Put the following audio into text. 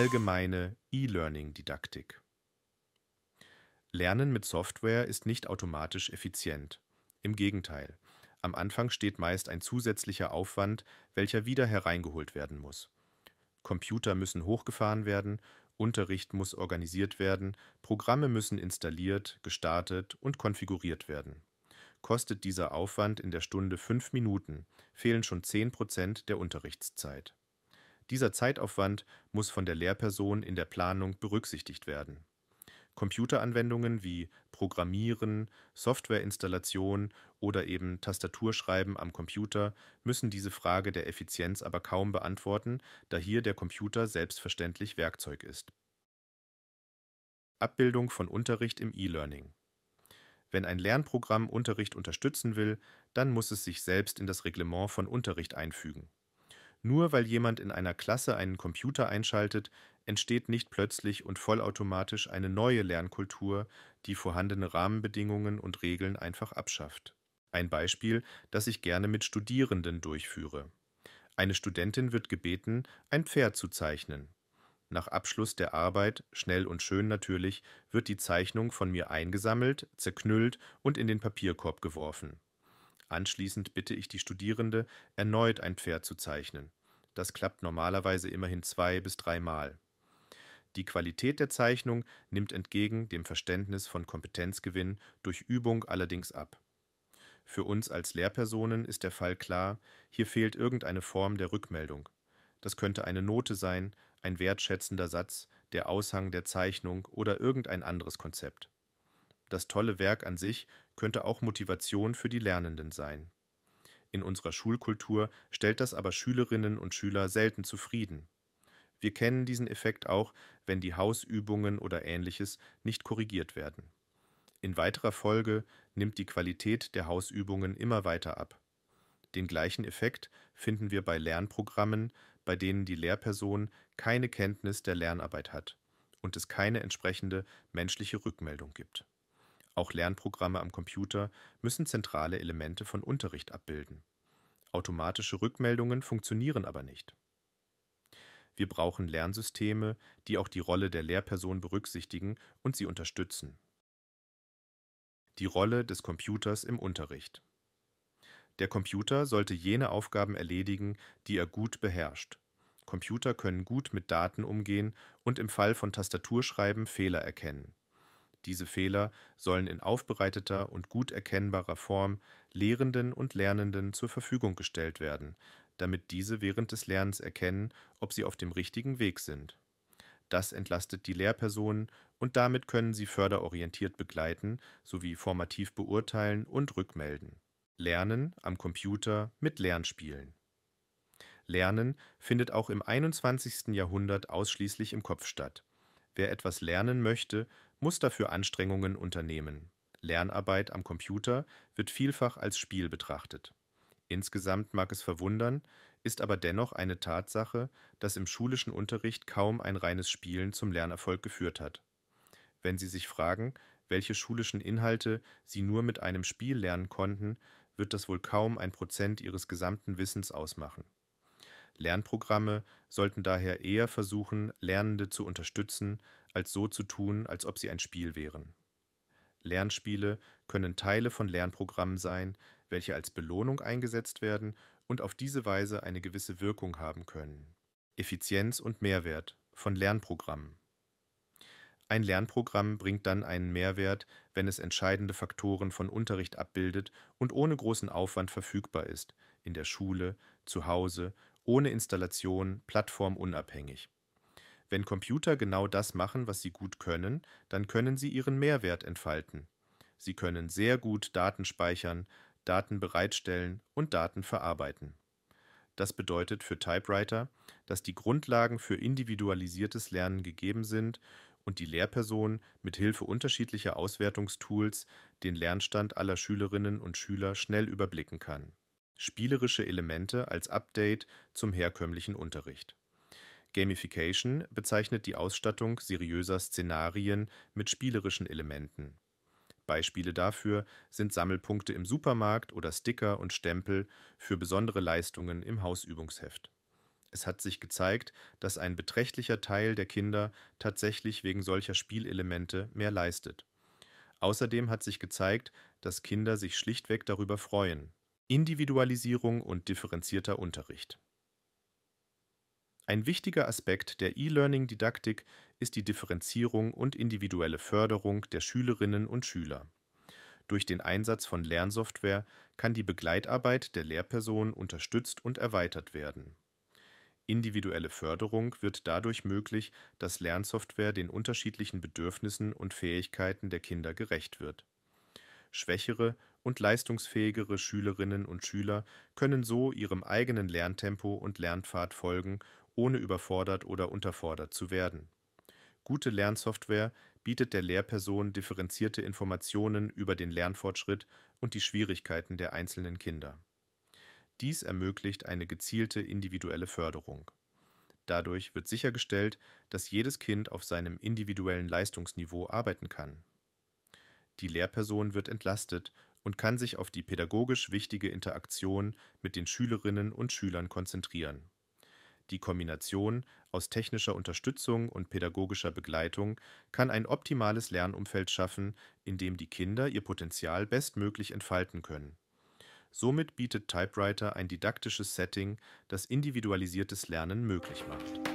Allgemeine E-Learning-Didaktik Lernen mit Software ist nicht automatisch effizient. Im Gegenteil, am Anfang steht meist ein zusätzlicher Aufwand, welcher wieder hereingeholt werden muss. Computer müssen hochgefahren werden, Unterricht muss organisiert werden, Programme müssen installiert, gestartet und konfiguriert werden. Kostet dieser Aufwand in der Stunde fünf Minuten, fehlen schon zehn Prozent der Unterrichtszeit. Dieser Zeitaufwand muss von der Lehrperson in der Planung berücksichtigt werden. Computeranwendungen wie Programmieren, Softwareinstallation oder eben Tastaturschreiben am Computer müssen diese Frage der Effizienz aber kaum beantworten, da hier der Computer selbstverständlich Werkzeug ist. Abbildung von Unterricht im E-Learning Wenn ein Lernprogramm Unterricht unterstützen will, dann muss es sich selbst in das Reglement von Unterricht einfügen. Nur weil jemand in einer Klasse einen Computer einschaltet, entsteht nicht plötzlich und vollautomatisch eine neue Lernkultur, die vorhandene Rahmenbedingungen und Regeln einfach abschafft. Ein Beispiel, das ich gerne mit Studierenden durchführe. Eine Studentin wird gebeten, ein Pferd zu zeichnen. Nach Abschluss der Arbeit, schnell und schön natürlich, wird die Zeichnung von mir eingesammelt, zerknüllt und in den Papierkorb geworfen. Anschließend bitte ich die Studierende, erneut ein Pferd zu zeichnen. Das klappt normalerweise immerhin zwei bis dreimal. Die Qualität der Zeichnung nimmt entgegen dem Verständnis von Kompetenzgewinn durch Übung allerdings ab. Für uns als Lehrpersonen ist der Fall klar, hier fehlt irgendeine Form der Rückmeldung. Das könnte eine Note sein, ein wertschätzender Satz, der Aushang der Zeichnung oder irgendein anderes Konzept das tolle Werk an sich könnte auch Motivation für die Lernenden sein. In unserer Schulkultur stellt das aber Schülerinnen und Schüler selten zufrieden. Wir kennen diesen Effekt auch, wenn die Hausübungen oder ähnliches nicht korrigiert werden. In weiterer Folge nimmt die Qualität der Hausübungen immer weiter ab. Den gleichen Effekt finden wir bei Lernprogrammen, bei denen die Lehrperson keine Kenntnis der Lernarbeit hat und es keine entsprechende menschliche Rückmeldung gibt. Auch Lernprogramme am Computer müssen zentrale Elemente von Unterricht abbilden. Automatische Rückmeldungen funktionieren aber nicht. Wir brauchen Lernsysteme, die auch die Rolle der Lehrperson berücksichtigen und sie unterstützen. Die Rolle des Computers im Unterricht. Der Computer sollte jene Aufgaben erledigen, die er gut beherrscht. Computer können gut mit Daten umgehen und im Fall von Tastaturschreiben Fehler erkennen. Diese Fehler sollen in aufbereiteter und gut erkennbarer Form Lehrenden und Lernenden zur Verfügung gestellt werden, damit diese während des Lernens erkennen, ob sie auf dem richtigen Weg sind. Das entlastet die Lehrpersonen und damit können sie förderorientiert begleiten sowie formativ beurteilen und rückmelden. Lernen am Computer mit Lernspielen. Lernen findet auch im 21. Jahrhundert ausschließlich im Kopf statt. Wer etwas lernen möchte, muss dafür Anstrengungen unternehmen. Lernarbeit am Computer wird vielfach als Spiel betrachtet. Insgesamt mag es verwundern, ist aber dennoch eine Tatsache, dass im schulischen Unterricht kaum ein reines Spielen zum Lernerfolg geführt hat. Wenn Sie sich fragen, welche schulischen Inhalte Sie nur mit einem Spiel lernen konnten, wird das wohl kaum ein Prozent Ihres gesamten Wissens ausmachen Lernprogramme sollten daher eher versuchen, Lernende zu unterstützen, als so zu tun, als ob sie ein Spiel wären. Lernspiele können Teile von Lernprogrammen sein, welche als Belohnung eingesetzt werden und auf diese Weise eine gewisse Wirkung haben können. Effizienz und Mehrwert von Lernprogrammen. Ein Lernprogramm bringt dann einen Mehrwert, wenn es entscheidende Faktoren von Unterricht abbildet und ohne großen Aufwand verfügbar ist, in der Schule, zu Hause, ohne Installation, plattformunabhängig. Wenn Computer genau das machen, was sie gut können, dann können sie ihren Mehrwert entfalten. Sie können sehr gut Daten speichern, Daten bereitstellen und Daten verarbeiten. Das bedeutet für Typewriter, dass die Grundlagen für individualisiertes Lernen gegeben sind und die Lehrperson mit Hilfe unterschiedlicher Auswertungstools den Lernstand aller Schülerinnen und Schüler schnell überblicken kann spielerische Elemente als Update zum herkömmlichen Unterricht. Gamification bezeichnet die Ausstattung seriöser Szenarien mit spielerischen Elementen. Beispiele dafür sind Sammelpunkte im Supermarkt oder Sticker und Stempel für besondere Leistungen im Hausübungsheft. Es hat sich gezeigt, dass ein beträchtlicher Teil der Kinder tatsächlich wegen solcher Spielelemente mehr leistet. Außerdem hat sich gezeigt, dass Kinder sich schlichtweg darüber freuen, Individualisierung und differenzierter Unterricht. Ein wichtiger Aspekt der E-Learning-Didaktik ist die Differenzierung und individuelle Förderung der Schülerinnen und Schüler. Durch den Einsatz von Lernsoftware kann die Begleitarbeit der Lehrperson unterstützt und erweitert werden. Individuelle Förderung wird dadurch möglich, dass Lernsoftware den unterschiedlichen Bedürfnissen und Fähigkeiten der Kinder gerecht wird. Schwächere und leistungsfähigere Schülerinnen und Schüler können so ihrem eigenen Lerntempo und Lernpfad folgen, ohne überfordert oder unterfordert zu werden. Gute Lernsoftware bietet der Lehrperson differenzierte Informationen über den Lernfortschritt und die Schwierigkeiten der einzelnen Kinder. Dies ermöglicht eine gezielte individuelle Förderung. Dadurch wird sichergestellt, dass jedes Kind auf seinem individuellen Leistungsniveau arbeiten kann. Die Lehrperson wird entlastet und kann sich auf die pädagogisch wichtige Interaktion mit den Schülerinnen und Schülern konzentrieren. Die Kombination aus technischer Unterstützung und pädagogischer Begleitung kann ein optimales Lernumfeld schaffen, in dem die Kinder ihr Potenzial bestmöglich entfalten können. Somit bietet Typewriter ein didaktisches Setting, das individualisiertes Lernen möglich macht.